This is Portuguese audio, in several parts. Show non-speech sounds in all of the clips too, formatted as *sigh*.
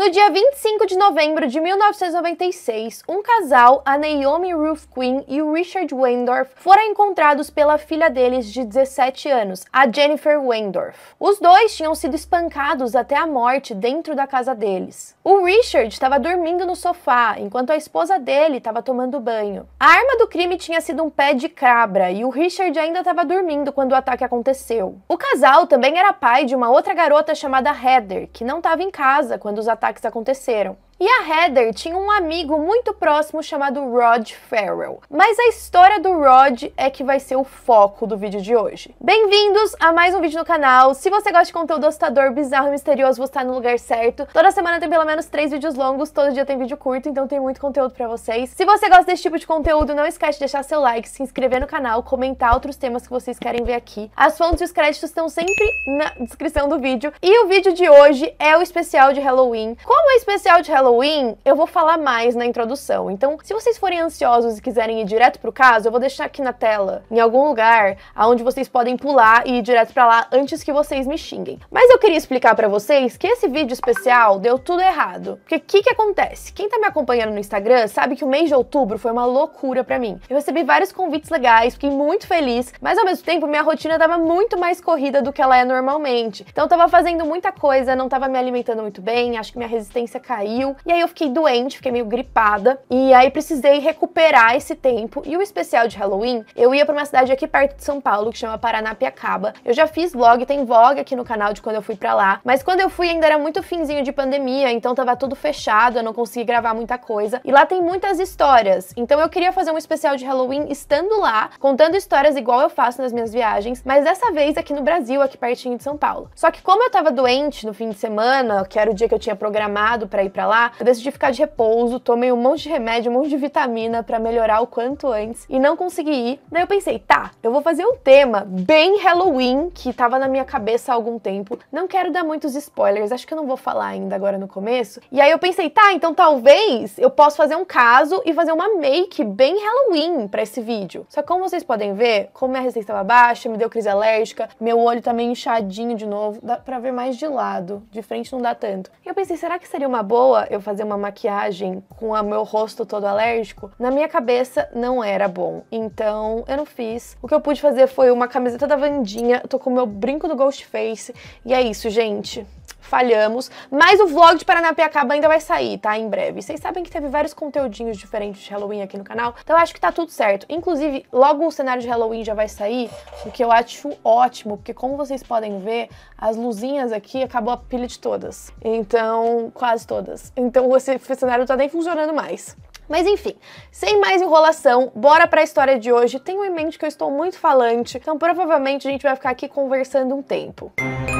No dia 25 de novembro de 1996, um casal, a Naomi Ruth Quinn e o Richard Wendorf, foram encontrados pela filha deles de 17 anos, a Jennifer Wendorf. Os dois tinham sido espancados até a morte dentro da casa deles. O Richard estava dormindo no sofá, enquanto a esposa dele estava tomando banho. A arma do crime tinha sido um pé de cabra e o Richard ainda estava dormindo quando o ataque aconteceu. O casal também era pai de uma outra garota chamada Heather, que não estava em casa quando os ataques ataques aconteceram. E a Heather tinha um amigo muito próximo chamado Rod Farrell. Mas a história do Rod é que vai ser o foco do vídeo de hoje. Bem-vindos a mais um vídeo no canal. Se você gosta de conteúdo assustador, bizarro e misterioso, você está no lugar certo. Toda semana tem pelo menos três vídeos longos, todo dia tem vídeo curto, então tem muito conteúdo para vocês. Se você gosta desse tipo de conteúdo, não esquece de deixar seu like, se inscrever no canal, comentar outros temas que vocês querem ver aqui. As fontes e os créditos estão sempre na descrição do vídeo. E o vídeo de hoje é o especial de Halloween. Como é especial de Halloween? Halloween, eu vou falar mais na introdução. Então, se vocês forem ansiosos e quiserem ir direto pro caso, eu vou deixar aqui na tela, em algum lugar, aonde vocês podem pular e ir direto para lá antes que vocês me xinguem. Mas eu queria explicar para vocês que esse vídeo especial deu tudo errado. Porque o que que acontece? Quem tá me acompanhando no Instagram sabe que o mês de outubro foi uma loucura para mim. Eu recebi vários convites legais, fiquei muito feliz, mas ao mesmo tempo minha rotina tava muito mais corrida do que ela é normalmente. Então eu tava fazendo muita coisa, não tava me alimentando muito bem, acho que minha resistência caiu e aí eu fiquei doente, fiquei meio gripada. E aí precisei recuperar esse tempo. E o especial de Halloween, eu ia pra uma cidade aqui perto de São Paulo que chama Paranapiacaba. Eu já fiz vlog, tem vlog aqui no canal de quando eu fui pra lá. Mas quando eu fui ainda era muito finzinho de pandemia, então tava tudo fechado, eu não consegui gravar muita coisa. E lá tem muitas histórias. Então eu queria fazer um especial de Halloween estando lá, contando histórias igual eu faço nas minhas viagens, mas dessa vez aqui no Brasil, aqui pertinho de São Paulo. Só que como eu tava doente no fim de semana, que era o dia que eu tinha programado para ir para lá, eu decidi ficar de repouso, tomei um monte de remédio, um monte de vitamina para melhorar o quanto antes e não consegui ir. Daí eu pensei, tá, eu vou fazer um tema bem Halloween que tava na minha cabeça há algum tempo. Não quero dar muitos spoilers, acho que eu não vou falar ainda agora no começo. E aí eu pensei, tá, então talvez eu possa fazer um caso e fazer uma make bem Halloween para esse vídeo. Só que como vocês podem ver, como minha receita estava baixa, me deu crise alérgica, meu olho tá meio inchadinho de novo, dá para ver mais de lado, de frente não dá tanto. E eu pensei, será que seria uma boa eu fazer uma maquiagem com o meu rosto todo alérgico, na minha cabeça não era bom. Então eu não fiz. O que eu pude fazer foi uma camiseta da Vandinha, tô com o meu brinco do Ghostface, e é isso, gente falhamos, mas o vlog de Paranapiacaba ainda vai sair, tá? Em breve. Vocês sabem que teve vários conteúdinhos diferentes de Halloween aqui no canal, então acho que tá tudo certo. Inclusive, logo o cenário de Halloween já vai sair, o que eu acho ótimo, porque como vocês podem ver, as luzinhas aqui acabou a pilha de todas. Então, quase todas. Então esse cenário não tá nem funcionando mais. Mas enfim, sem mais enrolação, bora para a história de hoje. Tenho em mente que eu estou muito falante, então provavelmente a gente vai ficar aqui conversando um tempo. Música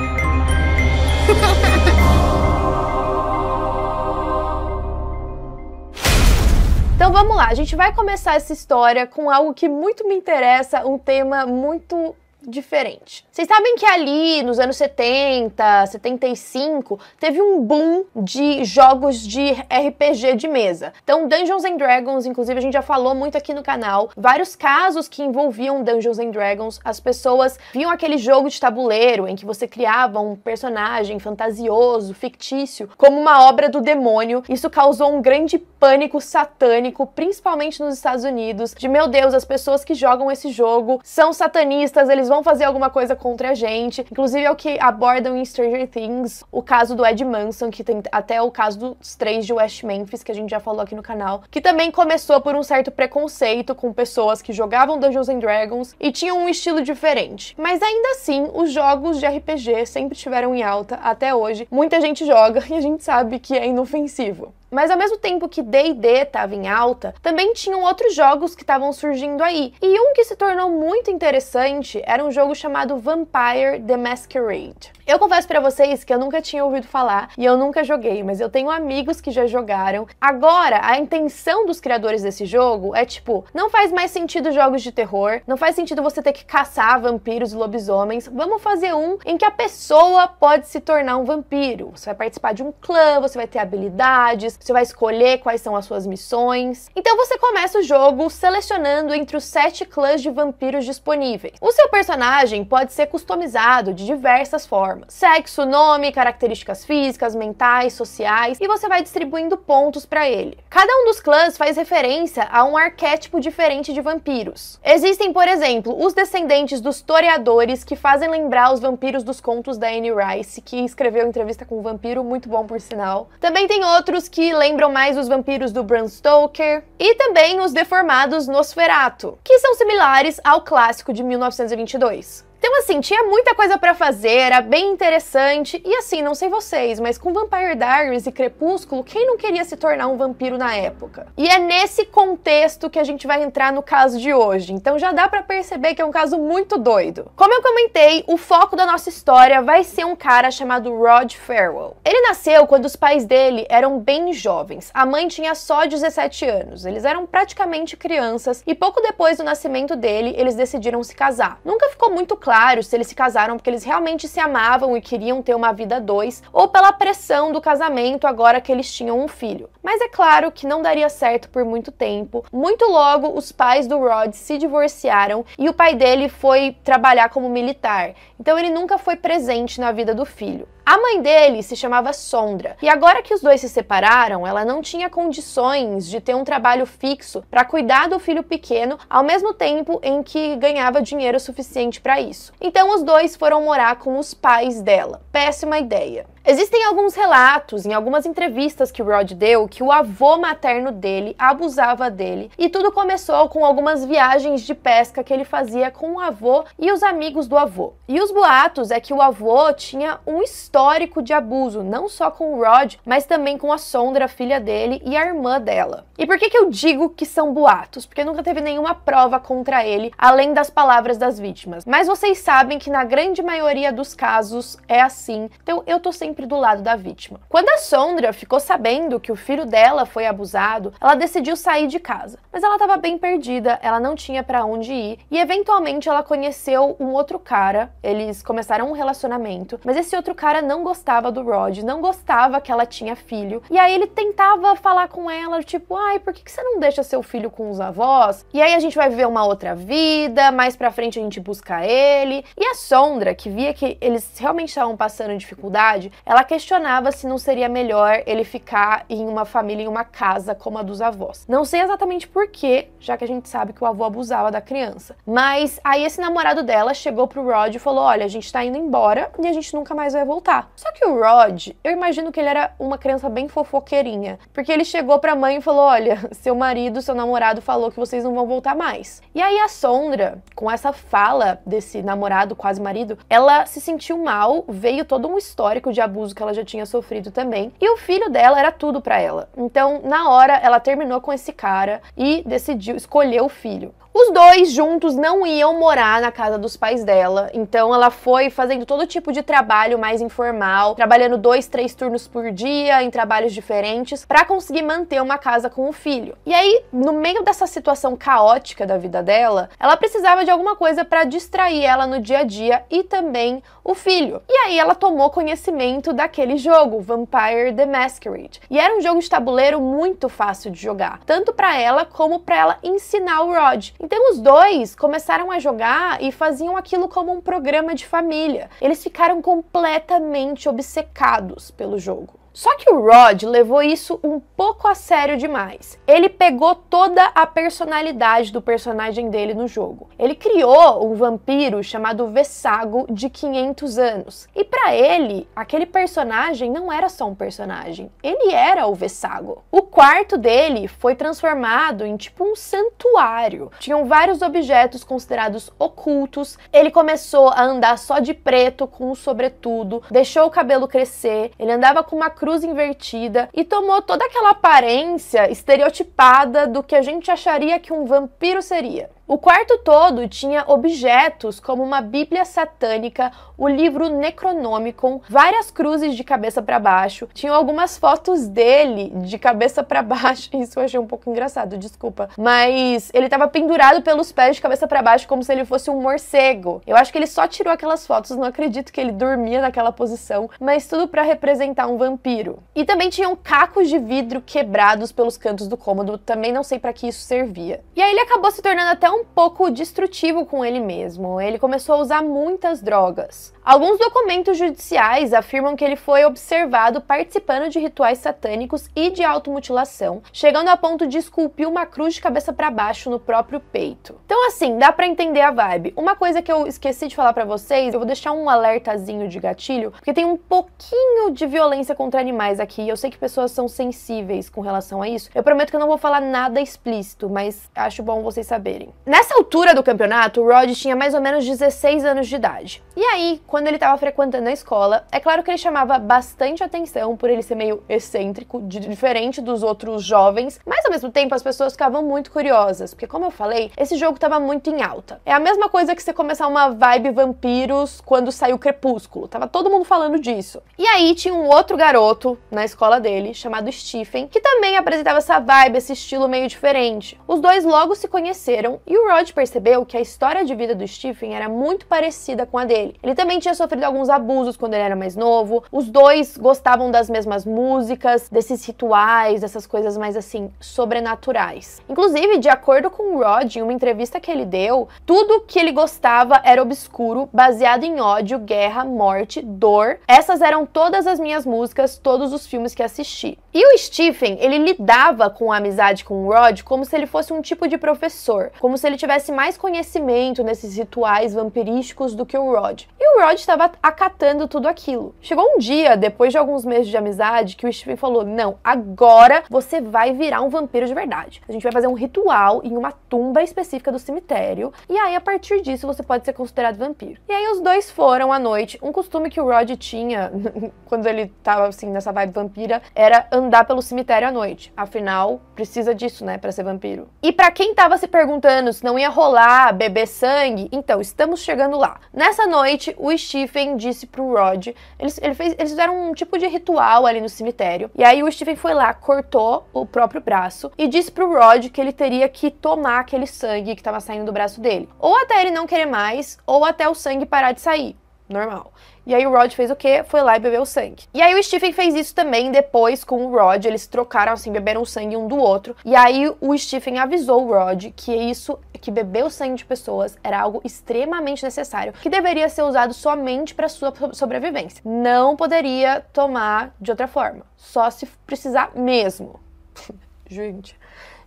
Então vamos lá, a gente vai começar essa história com algo que muito me interessa, um tema muito diferente. Vocês sabem que ali nos anos 70, 75, teve um boom de jogos de RPG de mesa. Então, Dungeons and Dragons, inclusive a gente já falou muito aqui no canal, vários casos que envolviam Dungeons and Dragons, as pessoas viam aquele jogo de tabuleiro em que você criava um personagem fantasioso, fictício, como uma obra do demônio. Isso causou um grande pânico satânico, principalmente nos Estados Unidos, de meu Deus, as pessoas que jogam esse jogo são satanistas, eles vão fazer alguma coisa contra a gente. Inclusive é o que abordam em Stranger Things o caso do Ed Manson, que tem até o caso dos três de West Memphis, que a gente já falou aqui no canal, que também começou por um certo preconceito com pessoas que jogavam Dungeons and Dragons e tinham um estilo diferente. Mas ainda assim, os jogos de RPG sempre tiveram em alta até hoje. Muita gente joga *laughs* e a gente sabe que é inofensivo. Mas ao mesmo tempo que D&D estava em alta, também tinham outros jogos que estavam surgindo aí. E um que se tornou muito interessante era um jogo chamado Vampire the Masquerade. Eu confesso para vocês que eu nunca tinha ouvido falar e eu nunca joguei, mas eu tenho amigos que já jogaram. Agora, a intenção dos criadores desse jogo é tipo, não faz mais sentido jogos de terror, não faz sentido você ter que caçar vampiros e lobisomens. Vamos fazer um em que a pessoa pode se tornar um vampiro. Você vai participar de um clã, você vai ter habilidades, você vai escolher quais são as suas missões. Então você começa o jogo selecionando entre os sete clãs de vampiros disponíveis. O seu personagem pode ser customizado de diversas formas sexo, nome, características físicas, mentais, sociais, e você vai distribuindo pontos para ele. Cada um dos clãs faz referência a um arquétipo diferente de vampiros. Existem, por exemplo, os descendentes dos toreadores que fazem lembrar os vampiros dos contos da Anne Rice, que escreveu entrevista com o um vampiro, muito bom por sinal. Também tem outros que lembram mais os vampiros do Bram Stoker e também os deformados Nosferatu, que são similares ao clássico de 1922. Então, assim, tinha muita coisa para fazer, era bem interessante. E assim, não sei vocês, mas com Vampire Diaries e Crepúsculo, quem não queria se tornar um vampiro na época? E é nesse contexto que a gente vai entrar no caso de hoje. Então já dá para perceber que é um caso muito doido. Como eu comentei, o foco da nossa história vai ser um cara chamado Rod Farrell. Ele nasceu quando os pais dele eram bem jovens. A mãe tinha só 17 anos. Eles eram praticamente crianças e pouco depois do nascimento dele, eles decidiram se casar. Nunca ficou muito claro claro se eles se casaram porque eles realmente se amavam e queriam ter uma vida dois, ou pela pressão do casamento agora que eles tinham um filho. Mas é claro que não daria certo por muito tempo. Muito logo, os pais do Rod se divorciaram e o pai dele foi trabalhar como militar, então ele nunca foi presente na vida do filho. A mãe dele se chamava Sondra, e agora que os dois se separaram, ela não tinha condições de ter um trabalho fixo para cuidar do filho pequeno ao mesmo tempo em que ganhava dinheiro suficiente para isso. Então os dois foram morar com os pais dela. Péssima ideia. Existem alguns relatos em algumas entrevistas que o Rod deu que o avô materno dele abusava dele e tudo começou com algumas viagens de pesca que ele fazia com o avô e os amigos do avô. E os boatos é que o avô tinha um histórico de abuso, não só com o Rod, mas também com a Sondra, filha dele e a irmã dela. E por que que eu digo que são boatos? Porque nunca teve nenhuma prova contra ele, além das palavras das vítimas. Mas vocês sabem que na grande maioria dos casos é assim. Então eu tô sem sempre do lado da vítima. Quando a Sondra ficou sabendo que o filho dela foi abusado, ela decidiu sair de casa. Mas ela estava bem perdida, ela não tinha para onde ir e eventualmente ela conheceu um outro cara. Eles começaram um relacionamento, mas esse outro cara não gostava do Rod, não gostava que ela tinha filho. E aí ele tentava falar com ela, tipo, ai, por que, que você não deixa seu filho com os avós? E aí a gente vai viver uma outra vida, mais pra frente a gente busca ele. E a Sondra, que via que eles realmente estavam passando dificuldade, ela questionava se não seria melhor ele ficar em uma família, em uma casa como a dos avós. Não sei exatamente porquê, já que a gente sabe que o avô abusava da criança. Mas aí esse namorado dela chegou pro Rod e falou: Olha, a gente tá indo embora e a gente nunca mais vai voltar. Só que o Rod, eu imagino que ele era uma criança bem fofoqueirinha. Porque ele chegou pra mãe e falou: Olha, seu marido, seu namorado falou que vocês não vão voltar mais. E aí a Sondra, com essa fala desse namorado, quase marido, ela se sentiu mal, veio todo um histórico de abuso que ela já tinha sofrido também. E o filho dela era tudo para ela. Então, na hora, ela terminou com esse cara e decidiu, escolheu o filho. Os dois juntos não iam morar na casa dos pais dela, então ela foi fazendo todo tipo de trabalho mais informal, trabalhando dois, três turnos por dia em trabalhos diferentes para conseguir manter uma casa com o filho. E aí, no meio dessa situação caótica da vida dela, ela precisava de alguma coisa para distrair ela no dia a dia e também o filho. E aí ela tomou conhecimento daquele jogo, Vampire the Masquerade. E era um jogo de tabuleiro muito fácil de jogar, tanto para ela como para ela ensinar o Rod, então os dois começaram a jogar e faziam aquilo como um programa de família. Eles ficaram completamente obcecados pelo jogo. Só que o Rod levou isso um pouco a sério demais. Ele pegou toda a personalidade do personagem dele no jogo. Ele criou um vampiro chamado Vessago de 500 anos. E para ele, aquele personagem não era só um personagem, ele era o Vessago. O quarto dele foi transformado em tipo um santuário. Tinham vários objetos considerados ocultos. Ele começou a andar só de preto com um sobretudo, deixou o cabelo crescer, ele andava com uma cruz invertida e tomou toda aquela aparência estereotipada do que a gente acharia que um vampiro seria. O quarto todo tinha objetos como uma Bíblia satânica, o livro Necronomicon, várias cruzes de cabeça para baixo, tinham algumas fotos dele de cabeça para baixo. *laughs* Isso eu achei um pouco engraçado, desculpa. Mas ele estava pendurado pelos pés de cabeça para baixo como se ele fosse um morcego. Eu acho que ele só tirou aquelas fotos, não acredito que ele dormia naquela posição, mas tudo para representar um vampiro. E também tinham cacos de vidro quebrados pelos cantos do cômodo, também não sei para que isso servia. E aí ele acabou se tornando até um um pouco destrutivo com ele mesmo. Ele começou a usar muitas drogas. Alguns documentos judiciais afirmam que ele foi observado participando de rituais satânicos e de automutilação, chegando a ponto de esculpir uma cruz de cabeça para baixo no próprio peito. Então assim, dá para entender a vibe. Uma coisa que eu esqueci de falar para vocês, eu vou deixar um alertazinho de gatilho, porque tem um pouquinho de violência contra animais aqui, eu sei que pessoas são sensíveis com relação a isso. Eu prometo que eu não vou falar nada explícito, mas acho bom vocês saberem. Nessa altura do campeonato, o Rod tinha mais ou menos 16 anos de idade. E aí, quando ele estava frequentando a escola. É claro que ele chamava bastante atenção por ele ser meio excêntrico, diferente dos outros jovens, mas ao mesmo tempo as pessoas ficavam muito curiosas, porque como eu falei, esse jogo estava muito em alta. É a mesma coisa que você começar uma vibe vampiros quando saiu o Crepúsculo, tava todo mundo falando disso. E aí tinha um outro garoto na escola dele, chamado Stephen, que também apresentava essa vibe, esse estilo meio diferente. Os dois logo se conheceram e o Rod percebeu que a história de vida do Stephen era muito parecida com a dele. Ele também tinha sofrido alguns abusos quando ele era mais novo. Os dois gostavam das mesmas músicas, desses rituais, dessas coisas mais assim, sobrenaturais. Inclusive, de acordo com o Rod, em uma entrevista que ele deu, tudo que ele gostava era obscuro, baseado em ódio, guerra, morte, dor. Essas eram todas as minhas músicas, todos os filmes que assisti. E o Stephen, ele lidava com a amizade com o Rod como se ele fosse um tipo de professor, como se ele tivesse mais conhecimento nesses rituais vampirísticos do que o Rod. E o Rod Todd estava acatando tudo aquilo. Chegou um dia, depois de alguns meses de amizade, que o Stephen falou: Não, agora você vai virar um vampiro de verdade. A gente vai fazer um ritual em uma tumba específica do cemitério, e aí a partir disso você pode ser considerado vampiro. E aí os dois foram à noite. Um costume que o Rod tinha *laughs* quando ele tava assim nessa vibe vampira era andar pelo cemitério à noite. Afinal, precisa disso, né, para ser vampiro. E para quem tava se perguntando se não ia rolar beber sangue, então estamos chegando lá. Nessa noite, o Stephen disse pro Rod. Eles, ele fez, eles fizeram um tipo de ritual ali no cemitério. E aí o Stephen foi lá, cortou o próprio braço e disse pro Rod que ele teria que tomar aquele sangue que estava saindo do braço dele. Ou até ele não querer mais, ou até o sangue parar de sair normal. E aí o Rod fez o quê? Foi lá e bebeu sangue. E aí o Stephen fez isso também depois com o Rod, eles trocaram assim, beberam sangue um do outro. E aí o Stephen avisou o Rod que isso, que beber o sangue de pessoas era algo extremamente necessário, que deveria ser usado somente para sua sobrevivência. Não poderia tomar de outra forma, só se precisar mesmo. *laughs* Gente,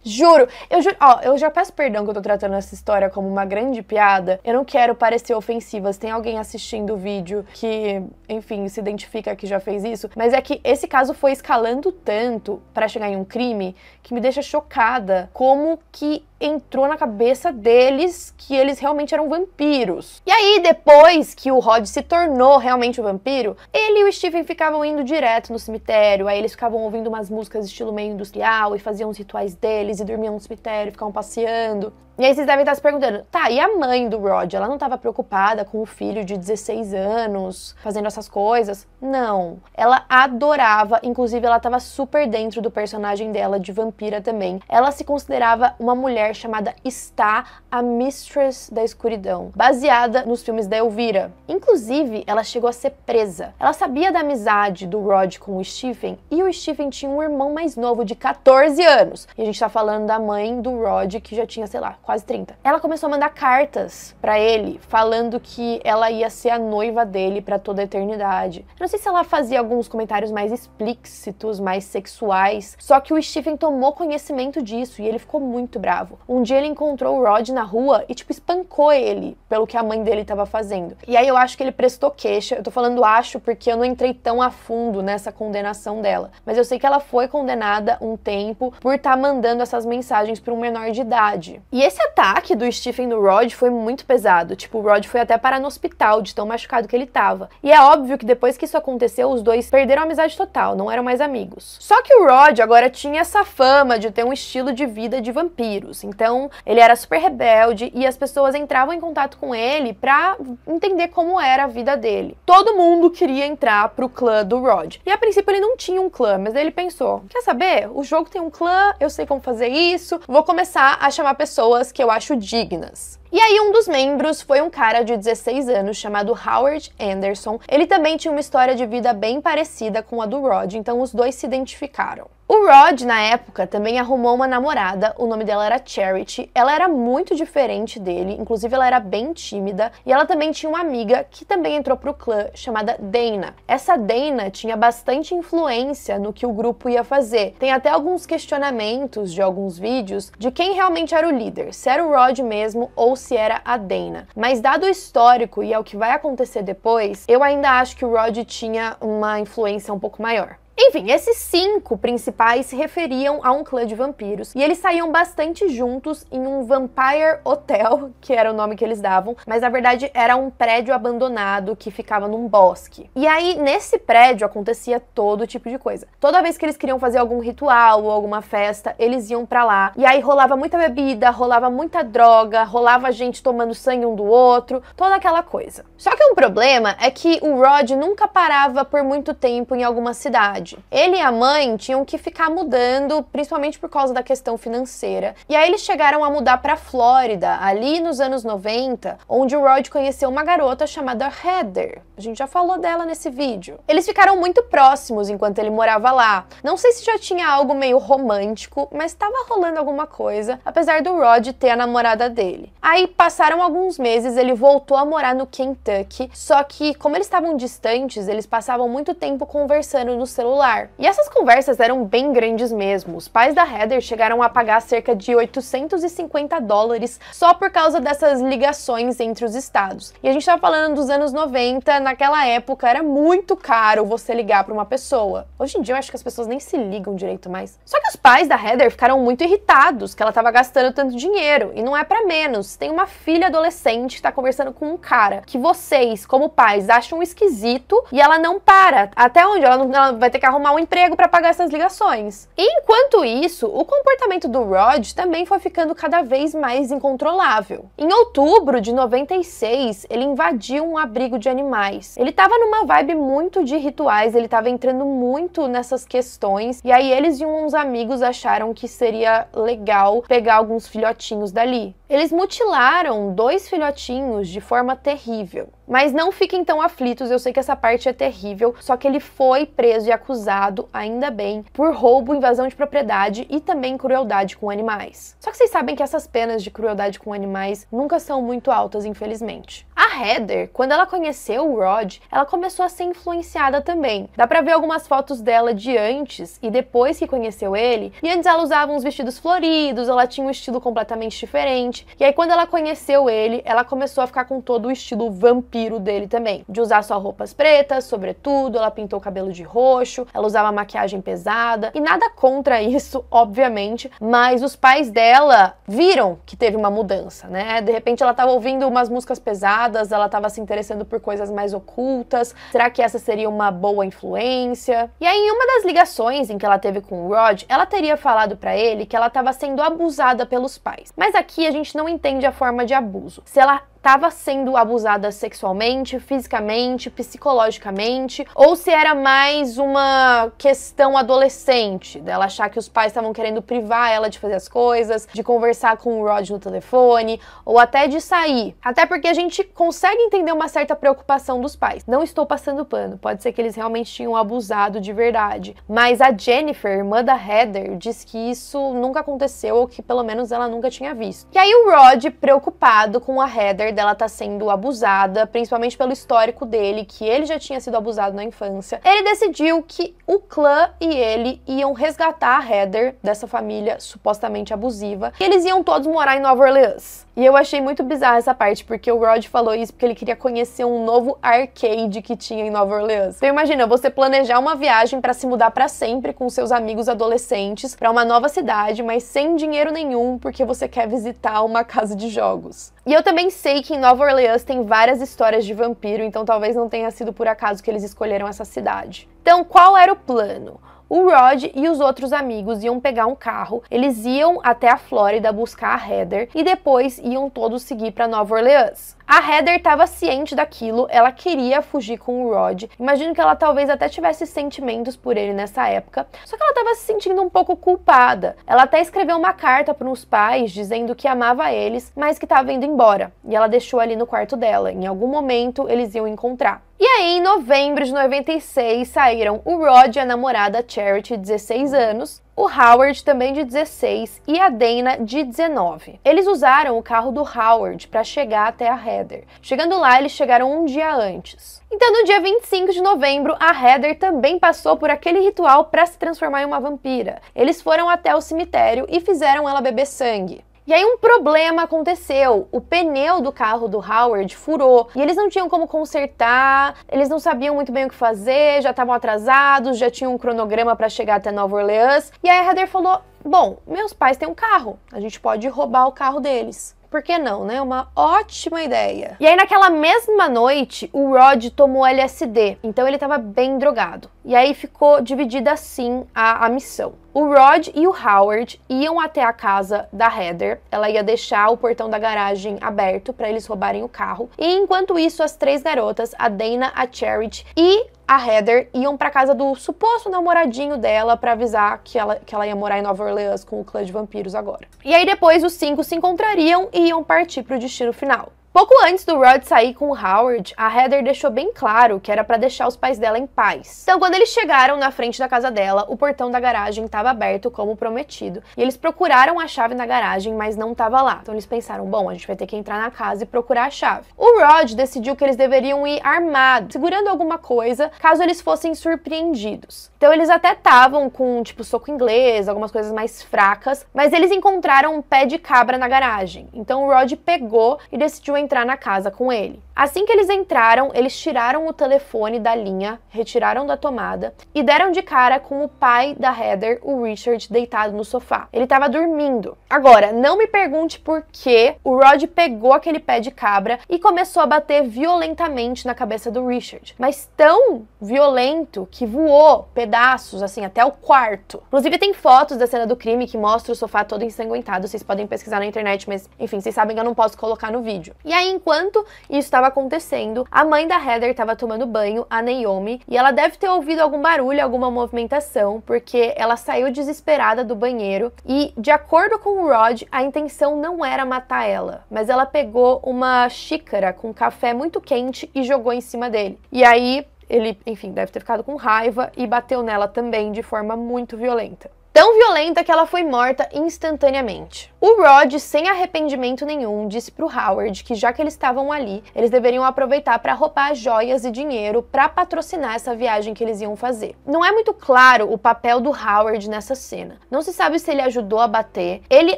Juro, eu juro, ó, eu já peço perdão que eu tô tratando essa história como uma grande piada. Eu não quero parecer ofensiva. Se tem alguém assistindo o vídeo que, enfim, se identifica que já fez isso, mas é que esse caso foi escalando tanto para chegar em um crime que me deixa chocada como que entrou na cabeça deles que eles realmente eram vampiros. E aí, depois que o Rod se tornou realmente um vampiro, ele e o Stephen ficavam indo direto no cemitério, aí eles ficavam ouvindo umas músicas estilo meio industrial e faziam os rituais deles e dormiam no cemitério, ficavam passeando. E aí vocês devem estar se perguntando, tá, e a mãe do Rod? Ela não estava preocupada com o filho de 16 anos fazendo essas coisas? Não. Ela adorava, inclusive ela estava super dentro do personagem dela de vampira também. Ela se considerava uma mulher chamada Está, a Mistress da Escuridão, baseada nos filmes da Elvira. Inclusive, ela chegou a ser presa. Ela sabia da amizade do Rod com o Stephen e o Stephen tinha um irmão mais novo de 14 anos. E a gente está falando da mãe do Rod que já tinha, sei lá, quase 30. Ela começou a mandar cartas para ele, falando que ela ia ser a noiva dele para toda a eternidade. Eu não sei se ela fazia alguns comentários mais explícitos, mais sexuais, só que o Stephen tomou conhecimento disso e ele ficou muito bravo. Um dia ele encontrou o Rod na rua e, tipo, espancou ele pelo que a mãe dele estava fazendo. E aí eu acho que ele prestou queixa. Eu tô falando acho porque eu não entrei tão a fundo nessa condenação dela. Mas eu sei que ela foi condenada um tempo por estar tá mandando essas mensagens para um menor de idade. E esse esse ataque do Stephen no Rod foi muito pesado. Tipo, o Rod foi até parar no hospital de tão machucado que ele tava. E é óbvio que depois que isso aconteceu, os dois perderam a amizade total, não eram mais amigos. Só que o Rod agora tinha essa fama de ter um estilo de vida de vampiros. Então, ele era super rebelde e as pessoas entravam em contato com ele pra entender como era a vida dele. Todo mundo queria entrar pro clã do Rod. E a princípio ele não tinha um clã, mas ele pensou: quer saber? O jogo tem um clã, eu sei como fazer isso, vou começar a chamar pessoas pessoas que eu acho dignas. E aí um dos membros foi um cara de 16 anos chamado Howard Anderson. Ele também tinha uma história de vida bem parecida com a do Rod, então os dois se identificaram. O Rod, na época, também arrumou uma namorada, o nome dela era Charity. Ela era muito diferente dele, inclusive ela era bem tímida, e ela também tinha uma amiga que também entrou pro clã, chamada Dana. Essa Dana tinha bastante influência no que o grupo ia fazer. Tem até alguns questionamentos de alguns vídeos de quem realmente era o líder, se era o Rod mesmo ou se era a Dana. Mas dado o histórico e ao que vai acontecer depois, eu ainda acho que o Rod tinha uma influência um pouco maior. Enfim, esses cinco principais se referiam a um clã de vampiros e eles saíam bastante juntos em um Vampire Hotel, *laughs* que era o nome que eles davam, mas na verdade era um prédio abandonado que ficava num bosque. E aí nesse prédio acontecia todo tipo de coisa. Toda vez que eles queriam fazer algum ritual ou alguma festa, eles iam para lá. E aí rolava muita bebida, rolava muita droga, rolava gente tomando sangue um do outro, toda aquela coisa. Só que um problema é que o Rod nunca parava por muito tempo em alguma cidade ele e a mãe tinham que ficar mudando, principalmente por causa da questão financeira. E aí eles chegaram a mudar para Flórida, ali nos anos 90, onde o Rod conheceu uma garota chamada Heather. A gente já falou dela nesse vídeo. Eles ficaram muito próximos enquanto ele morava lá. Não sei se já tinha algo meio romântico, mas estava rolando alguma coisa, apesar do Rod ter a namorada dele. Aí passaram alguns meses, ele voltou a morar no Kentucky, só que como eles estavam distantes, eles passavam muito tempo conversando no celular celular. E essas conversas eram bem grandes mesmo. Os pais da Heather chegaram a pagar cerca de 850 dólares só por causa dessas ligações entre os estados. E a gente tá falando dos anos 90, naquela época era muito caro você ligar para uma pessoa. Hoje em dia eu acho que as pessoas nem se ligam direito mais. Só que os pais da Heather ficaram muito irritados que ela tava gastando tanto dinheiro e não é para menos. Tem uma filha adolescente que tá conversando com um cara que vocês, como pais, acham esquisito e ela não para. Até onde ela, não, ela vai ter que que arrumar um emprego para pagar essas ligações. E enquanto isso, o comportamento do Rod também foi ficando cada vez mais incontrolável. Em outubro de 96, ele invadiu um abrigo de animais. Ele tava numa vibe muito de rituais, ele tava entrando muito nessas questões, e aí eles e uns amigos acharam que seria legal pegar alguns filhotinhos dali. Eles mutilaram dois filhotinhos de forma terrível. Mas não fiquem tão aflitos, eu sei que essa parte é terrível, só que ele foi preso e acusado, ainda bem, por roubo, invasão de propriedade e também crueldade com animais. Só que vocês sabem que essas penas de crueldade com animais nunca são muito altas, infelizmente. Heather, quando ela conheceu o Rod, ela começou a ser influenciada também. Dá pra ver algumas fotos dela de antes e depois que conheceu ele. E antes ela usava uns vestidos floridos, ela tinha um estilo completamente diferente. E aí quando ela conheceu ele, ela começou a ficar com todo o estilo vampiro dele também, de usar só roupas pretas, sobretudo, ela pintou o cabelo de roxo, ela usava maquiagem pesada e nada contra isso, *laughs* obviamente, mas os pais dela viram que teve uma mudança, né? De repente ela tava ouvindo umas músicas pesadas ela estava se interessando por coisas mais ocultas. Será que essa seria uma boa influência? E aí, em uma das ligações em que ela teve com o Rod, ela teria falado para ele que ela estava sendo abusada pelos pais. Mas aqui a gente não entende a forma de abuso. Se ela estava sendo abusada sexualmente, fisicamente, psicologicamente, ou se era mais uma questão adolescente, dela achar que os pais estavam querendo privar ela de fazer as coisas, de conversar com o Rod no telefone, ou até de sair. Até porque a gente consegue entender uma certa preocupação dos pais. Não estou passando pano, pode ser que eles realmente tinham abusado de verdade. Mas a Jennifer, irmã da Heather, diz que isso nunca aconteceu, ou que pelo menos ela nunca tinha visto. E aí o Rod, preocupado com a Heather, dela tá sendo abusada, principalmente pelo histórico dele, que ele já tinha sido abusado na infância, ele decidiu que o clã e ele iam resgatar a Heather dessa família supostamente abusiva, e eles iam todos morar em Nova Orleans. E eu achei muito bizarra essa parte, porque o Rod falou isso porque ele queria conhecer um novo arcade que tinha em Nova Orleans. Então imagina você planejar uma viagem para se mudar para sempre com seus amigos adolescentes para uma nova cidade, mas sem dinheiro nenhum, porque você quer visitar uma casa de jogos. E eu também sei que em Nova Orleans tem várias histórias de vampiro, então talvez não tenha sido por acaso que eles escolheram essa cidade. Então, qual era o plano? O Rod e os outros amigos iam pegar um carro, eles iam até a Flórida buscar a Heather e depois iam todos seguir para Nova Orleans. A Heather estava ciente daquilo, ela queria fugir com o Rod. Imagino que ela talvez até tivesse sentimentos por ele nessa época, só que ela estava se sentindo um pouco culpada. Ela até escreveu uma carta para os pais dizendo que amava eles, mas que estava indo embora. E ela deixou ali no quarto dela. Em algum momento eles iam encontrar. E aí, em novembro de 96, saíram o Rod e a namorada Charity, 16 anos, o Howard também de 16 e a Dana de 19. Eles usaram o carro do Howard para chegar até a Heather. Chegando lá, eles chegaram um dia antes. Então, no dia 25 de novembro, a Heather também passou por aquele ritual para se transformar em uma vampira. Eles foram até o cemitério e fizeram ela beber sangue. E aí um problema aconteceu. O pneu do carro do Howard furou e eles não tinham como consertar, eles não sabiam muito bem o que fazer, já estavam atrasados, já tinham um cronograma para chegar até Nova Orleans. E aí a Heather falou: "Bom, meus pais têm um carro, a gente pode roubar o carro deles." Por que não, né? Uma ótima ideia. E aí, naquela mesma noite, o Rod tomou LSD, então ele estava bem drogado. E aí ficou dividida assim a, a, missão. O Rod e o Howard iam até a casa da Heather. Ela ia deixar o portão da garagem aberto para eles roubarem o carro. E enquanto isso, as três garotas, a Dana, a Charity e a Heather iam para casa do suposto namoradinho dela para avisar que ela, que ela ia morar em Nova Orleans com o clã de vampiros agora. E aí depois os cinco se encontrariam e iam partir para o destino final. Pouco antes do Rod sair com o Howard, a Heather deixou bem claro que era para deixar os pais dela em paz. Então, quando eles chegaram na frente da casa dela, o portão da garagem estava aberto como prometido, e eles procuraram a chave na garagem, mas não estava lá. Então, eles pensaram, bom, a gente vai ter que entrar na casa e procurar a chave. O Rod decidiu que eles deveriam ir armados, segurando alguma coisa, caso eles fossem surpreendidos. Então, eles até estavam com tipo soco inglês, algumas coisas mais fracas, mas eles encontraram um pé de cabra na garagem. Então, o Rod pegou e decidiu entrar na casa com ele. Assim que eles entraram, eles tiraram o telefone da linha, retiraram da tomada e deram de cara com o pai da Heather, o Richard, deitado no sofá. Ele estava dormindo. Agora, não me pergunte por que o Rod pegou aquele pé de cabra e começou a bater violentamente na cabeça do Richard, mas tão violento que voou pedaços assim até o quarto. Inclusive tem fotos da cena do crime que mostra o sofá todo ensanguentado. Vocês podem pesquisar na internet, mas enfim, vocês sabem que eu não posso colocar no vídeo. E aí, enquanto isso estava estava acontecendo. A mãe da Heather estava tomando banho, a Naomi, e ela deve ter ouvido algum barulho, alguma movimentação, porque ela saiu desesperada do banheiro e, de acordo com o Rod, a intenção não era matar ela, mas ela pegou uma xícara com café muito quente e jogou em cima dele. E aí ele, enfim, deve ter ficado com raiva e bateu nela também de forma muito violenta tão violenta que ela foi morta instantaneamente. O Rod, sem arrependimento nenhum, disse para o Howard que já que eles estavam ali, eles deveriam aproveitar para roubar joias e dinheiro para patrocinar essa viagem que eles iam fazer. Não é muito claro o papel do Howard nessa cena. Não se sabe se ele ajudou a bater. Ele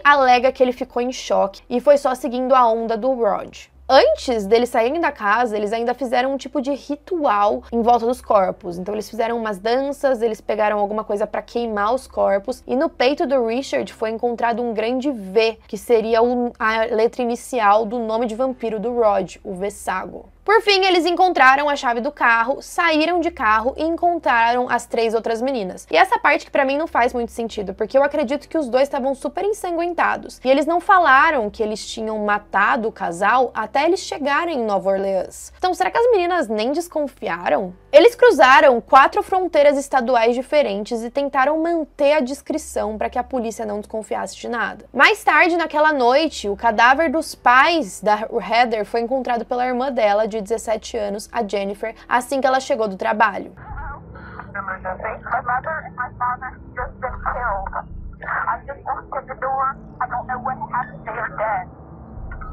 alega que ele ficou em choque e foi só seguindo a onda do Rod. Antes deles saírem da casa, eles ainda fizeram um tipo de ritual em volta dos corpos. Então eles fizeram umas danças, eles pegaram alguma coisa para queimar os corpos e no peito do Richard foi encontrado um grande V, que seria a letra inicial do nome de vampiro do Rod, o Vessago. Por fim, eles encontraram a chave do carro, saíram de carro e encontraram as três outras meninas. E essa parte que para mim não faz muito sentido, porque eu acredito que os dois estavam super ensanguentados. E eles não falaram que eles tinham matado o casal até eles chegarem em Nova Orleans. Então, será que as meninas nem desconfiaram? Eles cruzaram quatro fronteiras estaduais diferentes e tentaram manter a discrição para que a polícia não desconfiasse de nada. Mais tarde, naquela noite, o cadáver dos pais da Heather foi encontrado pela irmã dela, de 17 anos, a Jennifer, assim que ela chegou do trabalho.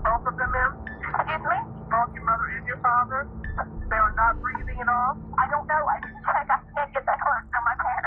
Both of them in. Excuse me? Ask your mother and your father. They are not breathing at all. I don't know. I didn't check. I can't get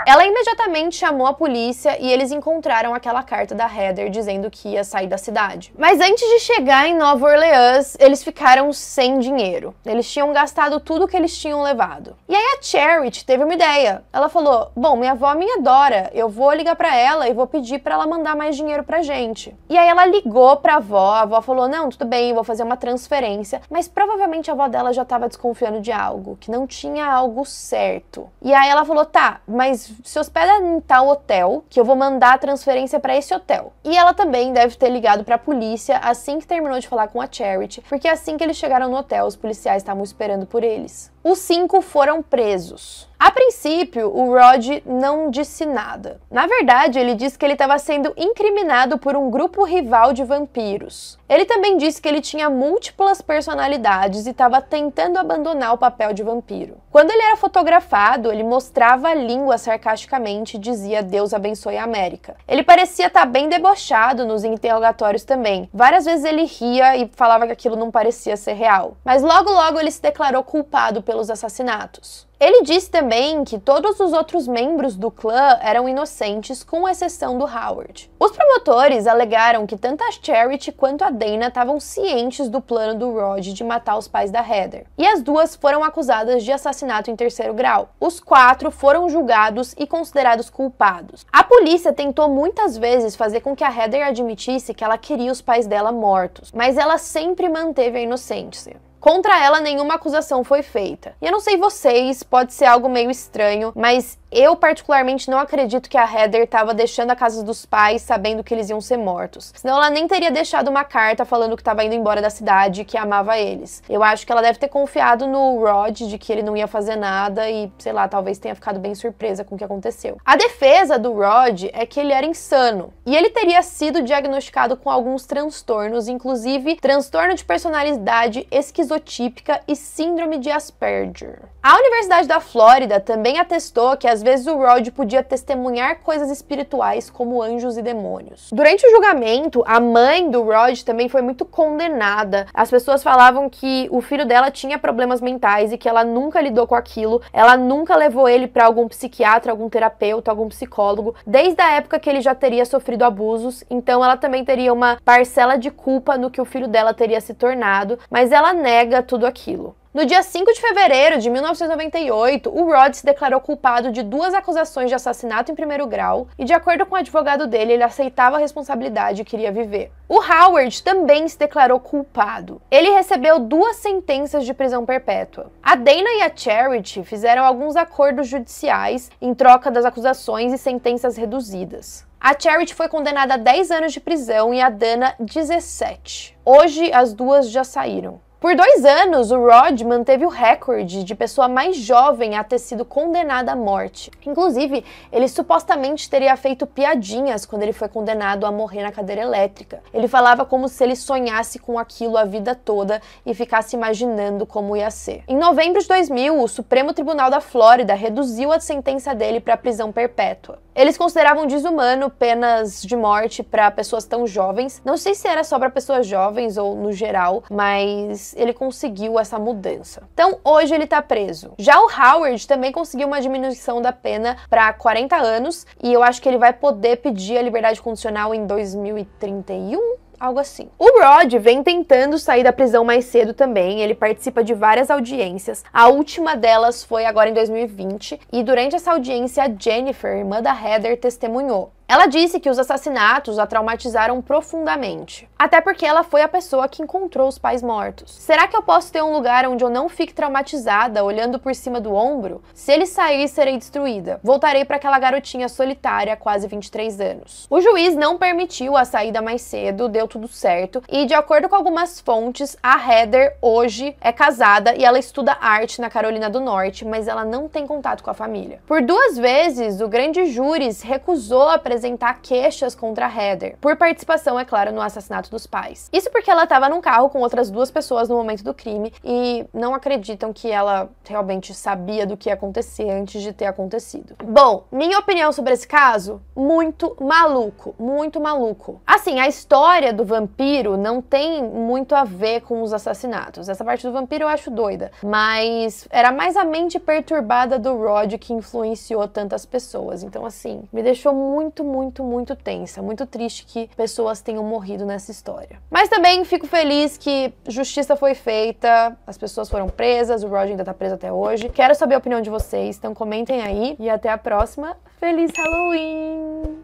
Ela imediatamente chamou a polícia e eles encontraram aquela carta da Heather dizendo que ia sair da cidade. Mas antes de chegar em Nova Orleans, eles ficaram sem dinheiro. Eles tinham gastado tudo que eles tinham levado. E aí a Charity teve uma ideia. Ela falou: "Bom, minha avó é me adora. Eu vou ligar para ela e vou pedir para ela mandar mais dinheiro pra gente". E aí ela ligou para a avó. A avó falou: "Não, tudo bem, vou fazer uma transferência". Mas provavelmente a avó dela já estava desconfiando de algo, que não tinha algo certo. E aí ela falou: "Tá, mas se hospeda em tal hotel que eu vou mandar a transferência para esse hotel. E ela também deve ter ligado para a polícia assim que terminou de falar com a Charity, porque é assim que eles chegaram no hotel, os policiais estavam esperando por eles. Os cinco foram presos. A princípio, o Rod não disse nada. Na verdade, ele disse que ele estava sendo incriminado por um grupo rival de vampiros. Ele também disse que ele tinha múltiplas personalidades e estava tentando abandonar o papel de vampiro. Quando ele era fotografado, ele mostrava a língua sarcasticamente e dizia Deus abençoe a América. Ele parecia estar tá bem debochado nos interrogatórios também. Várias vezes ele ria e falava que aquilo não parecia ser real. Mas logo logo ele se declarou culpado pelo pelos assassinatos. Ele disse também que todos os outros membros do clã eram inocentes, com exceção do Howard. Os promotores alegaram que tanto a Charity quanto a Dana estavam cientes do plano do Rod de matar os pais da Heather, e as duas foram acusadas de assassinato em terceiro grau. Os quatro foram julgados e considerados culpados. A polícia tentou muitas vezes fazer com que a Heather admitisse que ela queria os pais dela mortos, mas ela sempre manteve a inocência. Contra ela nenhuma acusação foi feita. E eu não sei vocês, pode ser algo meio estranho, mas eu, particularmente, não acredito que a Heather estava deixando a casa dos pais sabendo que eles iam ser mortos. Senão ela nem teria deixado uma carta falando que estava indo embora da cidade e que amava eles. Eu acho que ela deve ter confiado no Rod de que ele não ia fazer nada e, sei lá, talvez tenha ficado bem surpresa com o que aconteceu. A defesa do Rod é que ele era insano e ele teria sido diagnosticado com alguns transtornos, inclusive transtorno de personalidade esquizotípica e síndrome de Asperger. A Universidade da Flórida também atestou que as às vezes o Rod podia testemunhar coisas espirituais como anjos e demônios. Durante o julgamento, a mãe do Rod também foi muito condenada. As pessoas falavam que o filho dela tinha problemas mentais e que ela nunca lidou com aquilo, ela nunca levou ele para algum psiquiatra, algum terapeuta, algum psicólogo, desde a época que ele já teria sofrido abusos, então ela também teria uma parcela de culpa no que o filho dela teria se tornado, mas ela nega tudo aquilo. No dia 5 de fevereiro de 1998, o Rod se declarou culpado de duas acusações de assassinato em primeiro grau e, de acordo com o advogado dele, ele aceitava a responsabilidade e queria viver. O Howard também se declarou culpado. Ele recebeu duas sentenças de prisão perpétua. A Dana e a Charity fizeram alguns acordos judiciais em troca das acusações e sentenças reduzidas. A Charity foi condenada a 10 anos de prisão e a Dana 17. Hoje as duas já saíram. Por dois anos, o Rod manteve o recorde de pessoa mais jovem a ter sido condenada à morte. Inclusive, ele supostamente teria feito piadinhas quando ele foi condenado a morrer na cadeira elétrica. Ele falava como se ele sonhasse com aquilo a vida toda e ficasse imaginando como ia ser. Em novembro de 2000, o Supremo Tribunal da Flórida reduziu a sentença dele para prisão perpétua. Eles consideravam desumano penas de morte para pessoas tão jovens. Não sei se era só para pessoas jovens ou no geral, mas ele conseguiu essa mudança. Então, hoje ele tá preso. Já o Howard também conseguiu uma diminuição da pena para 40 anos e eu acho que ele vai poder pedir a liberdade condicional em 2031 algo assim. O Rod vem tentando sair da prisão mais cedo também, ele participa de várias audiências. A última delas foi agora em 2020, e durante essa audiência a Jennifer, irmã da Heather, testemunhou. Ela disse que os assassinatos a traumatizaram profundamente, até porque ela foi a pessoa que encontrou os pais mortos. Será que eu posso ter um lugar onde eu não fique traumatizada olhando por cima do ombro? Se ele sair, serei destruída. Voltarei para aquela garotinha solitária há quase 23 anos. O juiz não permitiu a saída mais cedo, deu tudo certo, e de acordo com algumas fontes, a Heather hoje é casada e ela estuda arte na Carolina do Norte, mas ela não tem contato com a família. Por duas vezes, o grande júris recusou a apresentar queixas contra Heather, por participação, é claro, no assassinato dos pais. Isso porque ela estava num carro com outras duas pessoas no momento do crime e não acreditam que ela realmente sabia do que ia acontecer antes de ter acontecido. Bom, minha opinião sobre esse caso, muito maluco, muito maluco. Assim, a história do vampiro não tem muito a ver com os assassinatos. Essa parte do vampiro eu acho doida, mas era mais a mente perturbada do Rod que influenciou tantas pessoas. Então, assim, me deixou muito, muito, muito tensa. Muito triste que pessoas tenham morrido nessa história. Mas também fico feliz que justiça foi feita, as pessoas foram presas, o Roger ainda tá preso até hoje. Quero saber a opinião de vocês, então comentem aí e até a próxima. Feliz Halloween!